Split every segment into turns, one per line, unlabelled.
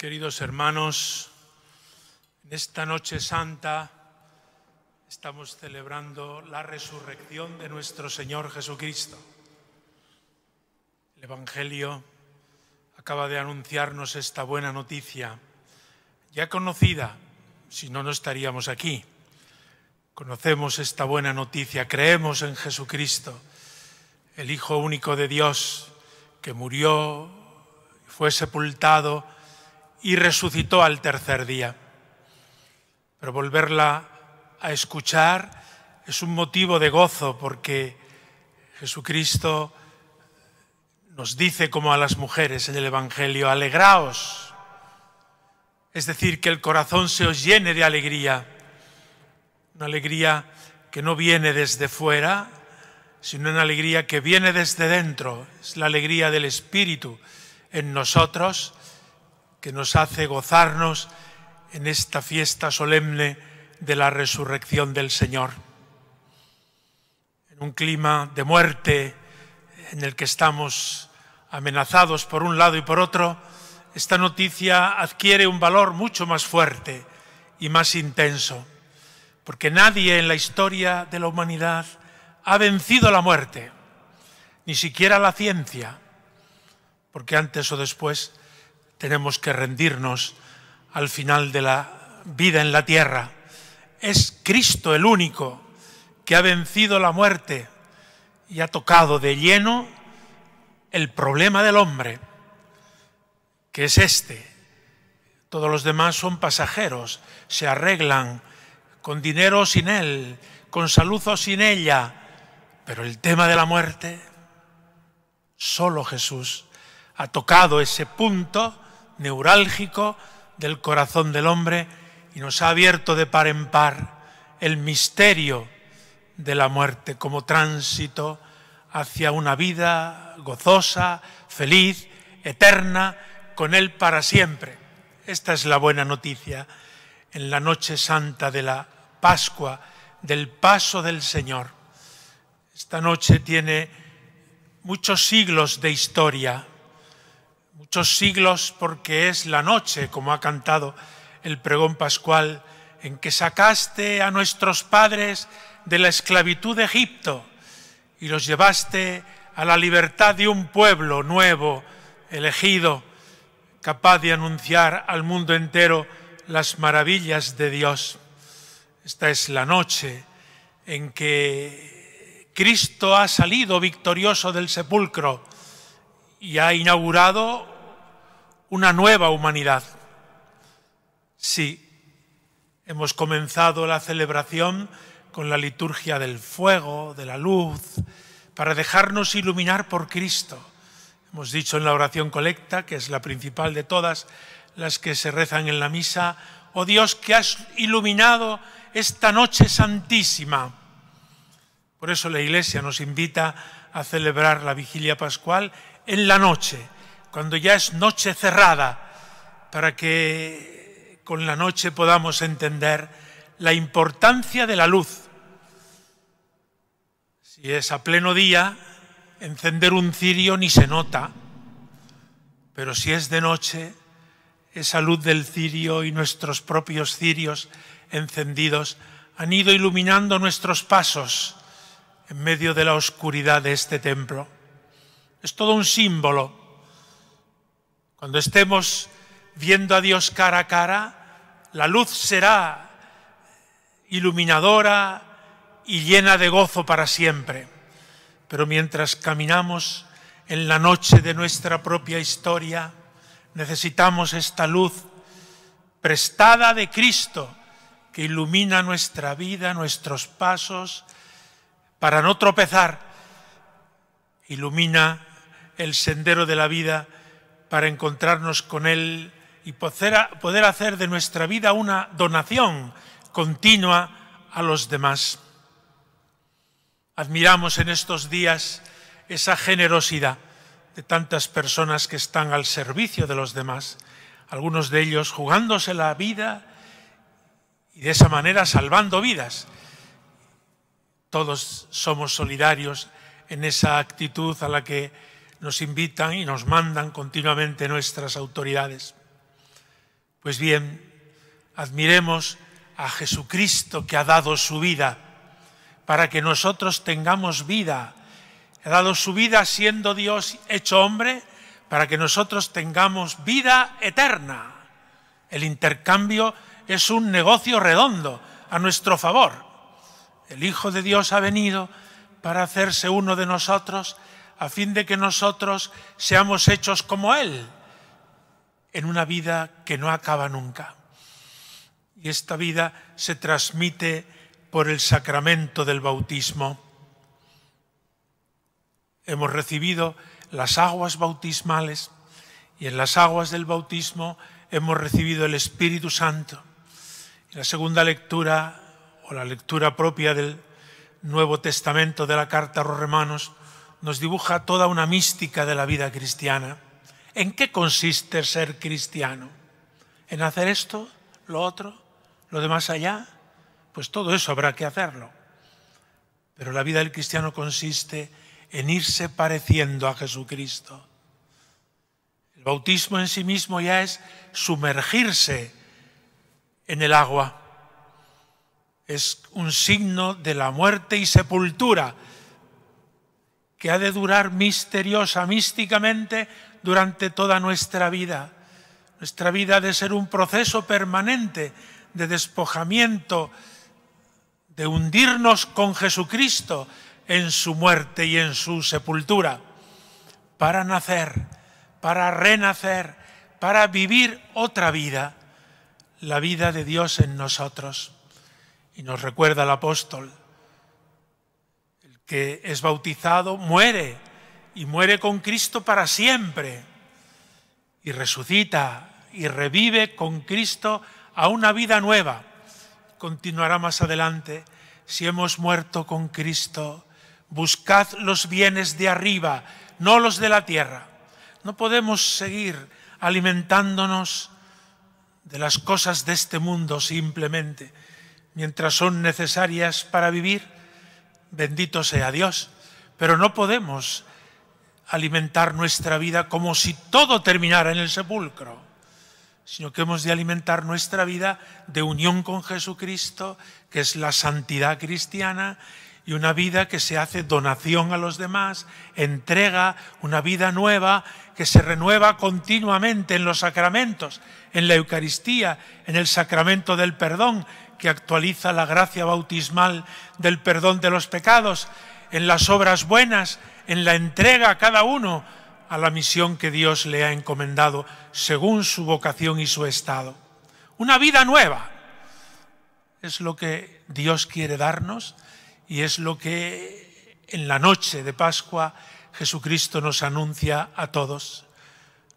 Queridos hermanos, en esta noche santa estamos celebrando la resurrección de nuestro Señor Jesucristo. El Evangelio acaba de anunciarnos esta buena noticia, ya conocida, si no, no estaríamos aquí. Conocemos esta buena noticia, creemos en Jesucristo, el Hijo único de Dios, que murió, y fue sepultado, y resucitó al tercer día. Pero volverla a escuchar es un motivo de gozo porque Jesucristo nos dice como a las mujeres en el Evangelio, alegraos, es decir, que el corazón se os llene de alegría, una alegría que no viene desde fuera, sino una alegría que viene desde dentro, es la alegría del Espíritu en nosotros que nos hace gozarnos en esta fiesta solemne de la resurrección del Señor. En un clima de muerte en el que estamos amenazados por un lado y por otro, esta noticia adquiere un valor mucho más fuerte y más intenso, porque nadie en la historia de la humanidad ha vencido la muerte, ni siquiera la ciencia, porque antes o después tenemos que rendirnos al final de la vida en la tierra. Es Cristo el único que ha vencido la muerte y ha tocado de lleno el problema del hombre, que es este. Todos los demás son pasajeros, se arreglan con dinero o sin él, con salud o sin ella, pero el tema de la muerte, solo Jesús ha tocado ese punto neurálgico del corazón del hombre y nos ha abierto de par en par el misterio de la muerte como tránsito hacia una vida gozosa, feliz, eterna, con Él para siempre. Esta es la buena noticia en la noche santa de la Pascua, del paso del Señor. Esta noche tiene muchos siglos de historia, muchos siglos porque es la noche, como ha cantado el pregón pascual, en que sacaste a nuestros padres de la esclavitud de Egipto y los llevaste a la libertad de un pueblo nuevo, elegido, capaz de anunciar al mundo entero las maravillas de Dios. Esta es la noche en que Cristo ha salido victorioso del sepulcro y ha inaugurado una nueva humanidad. Sí, hemos comenzado la celebración con la liturgia del fuego, de la luz, para dejarnos iluminar por Cristo. Hemos dicho en la oración colecta, que es la principal de todas las que se rezan en la misa, oh Dios que has iluminado esta noche santísima. Por eso la Iglesia nos invita a celebrar la vigilia pascual en la noche cuando ya es noche cerrada, para que con la noche podamos entender la importancia de la luz. Si es a pleno día, encender un cirio ni se nota, pero si es de noche, esa luz del cirio y nuestros propios cirios encendidos han ido iluminando nuestros pasos en medio de la oscuridad de este templo. Es todo un símbolo cuando estemos viendo a Dios cara a cara, la luz será iluminadora y llena de gozo para siempre. Pero mientras caminamos en la noche de nuestra propia historia, necesitamos esta luz prestada de Cristo que ilumina nuestra vida, nuestros pasos, para no tropezar. Ilumina el sendero de la vida para encontrarnos con Él y poder hacer de nuestra vida una donación continua a los demás. Admiramos en estos días esa generosidad de tantas personas que están al servicio de los demás, algunos de ellos jugándose la vida y de esa manera salvando vidas. Todos somos solidarios en esa actitud a la que nos invitan y nos mandan continuamente nuestras autoridades. Pues bien, admiremos a Jesucristo que ha dado su vida para que nosotros tengamos vida. Ha dado su vida siendo Dios hecho hombre para que nosotros tengamos vida eterna. El intercambio es un negocio redondo a nuestro favor. El Hijo de Dios ha venido para hacerse uno de nosotros a fin de que nosotros seamos hechos como Él en una vida que no acaba nunca. Y esta vida se transmite por el sacramento del bautismo. Hemos recibido las aguas bautismales y en las aguas del bautismo hemos recibido el Espíritu Santo. la segunda lectura, o la lectura propia del Nuevo Testamento de la Carta a los Romanos, nos dibuja toda una mística de la vida cristiana. ¿En qué consiste ser cristiano? ¿En hacer esto, lo otro, lo más allá? Pues todo eso habrá que hacerlo. Pero la vida del cristiano consiste en irse pareciendo a Jesucristo. El bautismo en sí mismo ya es sumergirse en el agua. Es un signo de la muerte y sepultura que ha de durar misteriosa, místicamente, durante toda nuestra vida. Nuestra vida ha de ser un proceso permanente de despojamiento, de hundirnos con Jesucristo en su muerte y en su sepultura, para nacer, para renacer, para vivir otra vida, la vida de Dios en nosotros. Y nos recuerda el apóstol, que es bautizado muere y muere con Cristo para siempre y resucita y revive con Cristo a una vida nueva. Continuará más adelante, si hemos muerto con Cristo, buscad los bienes de arriba, no los de la tierra. No podemos seguir alimentándonos de las cosas de este mundo simplemente, mientras son necesarias para vivir bendito sea Dios, pero no podemos alimentar nuestra vida como si todo terminara en el sepulcro, sino que hemos de alimentar nuestra vida de unión con Jesucristo, que es la santidad cristiana, y una vida que se hace donación a los demás, entrega, una vida nueva que se renueva continuamente en los sacramentos, en la Eucaristía, en el sacramento del perdón, que actualiza la gracia bautismal del perdón de los pecados, en las obras buenas, en la entrega a cada uno a la misión que Dios le ha encomendado según su vocación y su estado. Una vida nueva es lo que Dios quiere darnos y es lo que en la noche de Pascua Jesucristo nos anuncia a todos.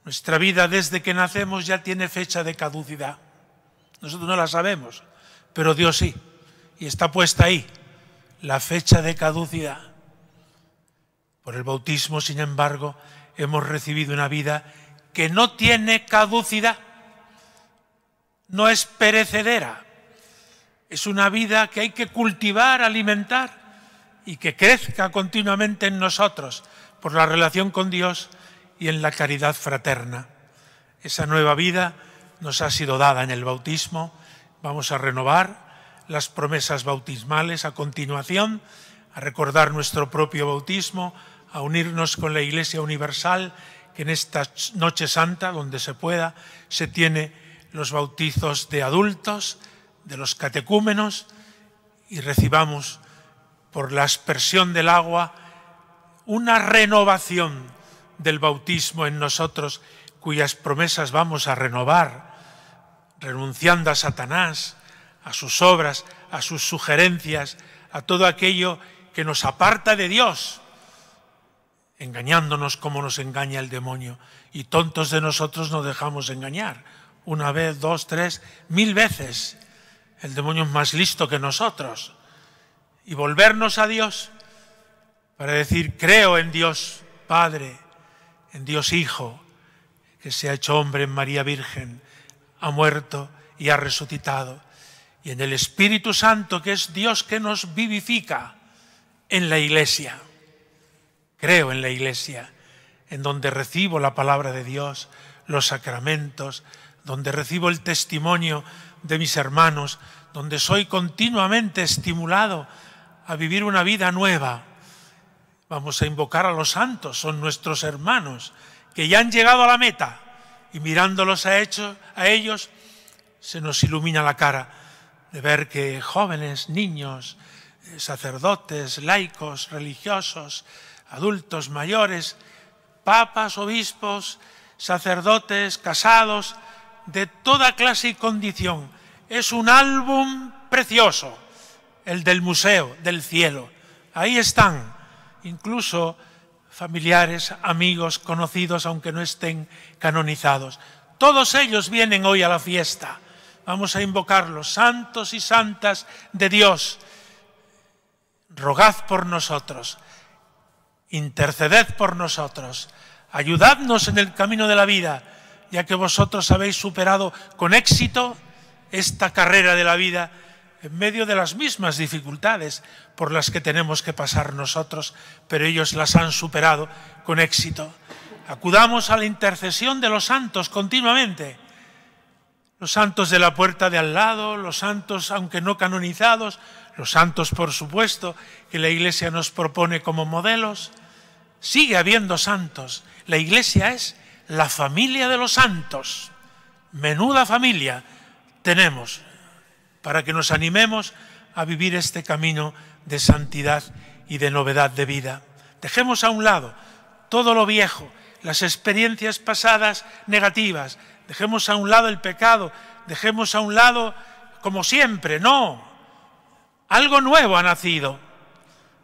Nuestra vida desde que nacemos ya tiene fecha de caducidad. Nosotros no la sabemos, pero Dios sí. Y está puesta ahí la fecha de caducidad. Por el bautismo, sin embargo, hemos recibido una vida que no tiene caducidad, no es perecedera. Es una vida que hay que cultivar, alimentar y que crezca continuamente en nosotros por la relación con Dios y en la caridad fraterna. Esa nueva vida nos ha sido dada en el bautismo Vamos a renovar las promesas bautismales a continuación, a recordar nuestro propio bautismo, a unirnos con la Iglesia Universal, que en esta Noche Santa, donde se pueda, se tiene los bautizos de adultos, de los catecúmenos, y recibamos por la aspersión del agua una renovación del bautismo en nosotros, cuyas promesas vamos a renovar renunciando a Satanás, a sus obras, a sus sugerencias, a todo aquello que nos aparta de Dios, engañándonos como nos engaña el demonio. Y tontos de nosotros nos dejamos engañar. Una vez, dos, tres, mil veces. El demonio es más listo que nosotros. Y volvernos a Dios para decir, creo en Dios Padre, en Dios Hijo, que se ha hecho hombre en María Virgen ha muerto y ha resucitado. Y en el Espíritu Santo, que es Dios que nos vivifica en la iglesia. Creo en la iglesia, en donde recibo la palabra de Dios, los sacramentos, donde recibo el testimonio de mis hermanos, donde soy continuamente estimulado a vivir una vida nueva. Vamos a invocar a los santos, son nuestros hermanos, que ya han llegado a la meta y mirándolos a, a ellos, se nos ilumina la cara de ver que jóvenes, niños, eh, sacerdotes, laicos, religiosos, adultos, mayores, papas, obispos, sacerdotes, casados, de toda clase y condición. Es un álbum precioso, el del Museo del Cielo. Ahí están, incluso familiares, amigos, conocidos, aunque no estén canonizados. Todos ellos vienen hoy a la fiesta. Vamos a invocarlos, santos y santas de Dios. Rogad por nosotros, interceded por nosotros, ayudadnos en el camino de la vida, ya que vosotros habéis superado con éxito esta carrera de la vida en medio de las mismas dificultades por las que tenemos que pasar nosotros, pero ellos las han superado con éxito. Acudamos a la intercesión de los santos continuamente. Los santos de la puerta de al lado, los santos aunque no canonizados, los santos por supuesto que la Iglesia nos propone como modelos. Sigue habiendo santos. La Iglesia es la familia de los santos. Menuda familia tenemos para que nos animemos a vivir este camino de santidad y de novedad de vida. Dejemos a un lado todo lo viejo, las experiencias pasadas negativas, dejemos a un lado el pecado, dejemos a un lado como siempre, no. Algo nuevo ha nacido.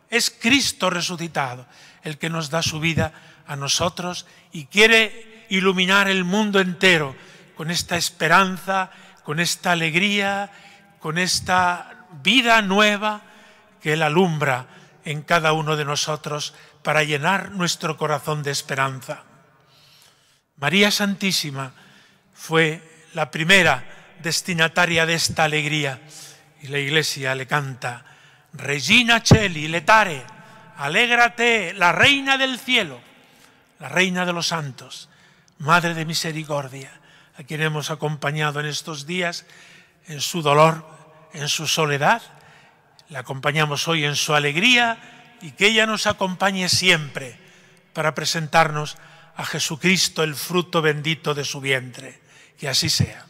Es Cristo resucitado el que nos da su vida a nosotros y quiere iluminar el mundo entero con esta esperanza, con esta alegría con esta vida nueva que Él alumbra en cada uno de nosotros para llenar nuestro corazón de esperanza. María Santísima fue la primera destinataria de esta alegría y la iglesia le canta, Regina Celi, letare, alégrate, la reina del cielo, la reina de los santos, madre de misericordia, a quien hemos acompañado en estos días en su dolor, en su soledad, la acompañamos hoy en su alegría y que ella nos acompañe siempre para presentarnos a Jesucristo, el fruto bendito de su vientre. Que así sea.